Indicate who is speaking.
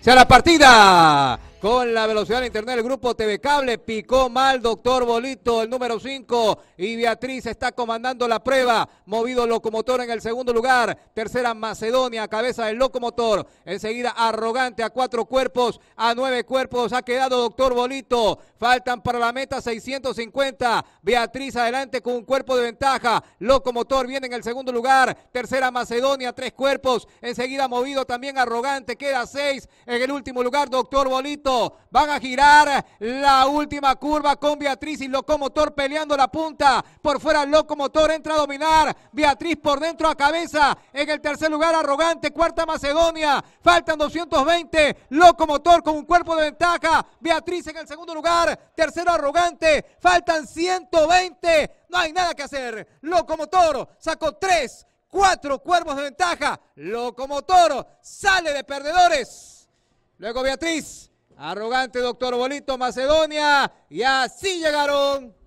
Speaker 1: Se la partida con la velocidad de internet el grupo TV Cable. Picó mal doctor Bolito, el número 5. Y Beatriz está comandando la prueba. Movido locomotor en el segundo lugar. Tercera Macedonia, cabeza del locomotor. Enseguida arrogante a cuatro cuerpos, a nueve cuerpos. Ha quedado doctor Bolito. Faltan para la meta 650. Beatriz adelante con un cuerpo de ventaja. Locomotor viene en el segundo lugar. Tercera Macedonia, tres cuerpos. Enseguida movido también arrogante. Queda seis en el último lugar, doctor Bolito. Van a girar la última curva con Beatriz y Locomotor peleando la punta. Por fuera Locomotor entra a dominar. Beatriz por dentro a cabeza. En el tercer lugar arrogante. Cuarta Macedonia. Faltan 220. Locomotor con un cuerpo de ventaja. Beatriz en el segundo lugar. Tercero arrogante. Faltan 120. No hay nada que hacer. Locomotor sacó tres cuatro cuervos de ventaja. Locomotor sale de perdedores. Luego Beatriz Arrogante doctor Bolito, Macedonia. Y así llegaron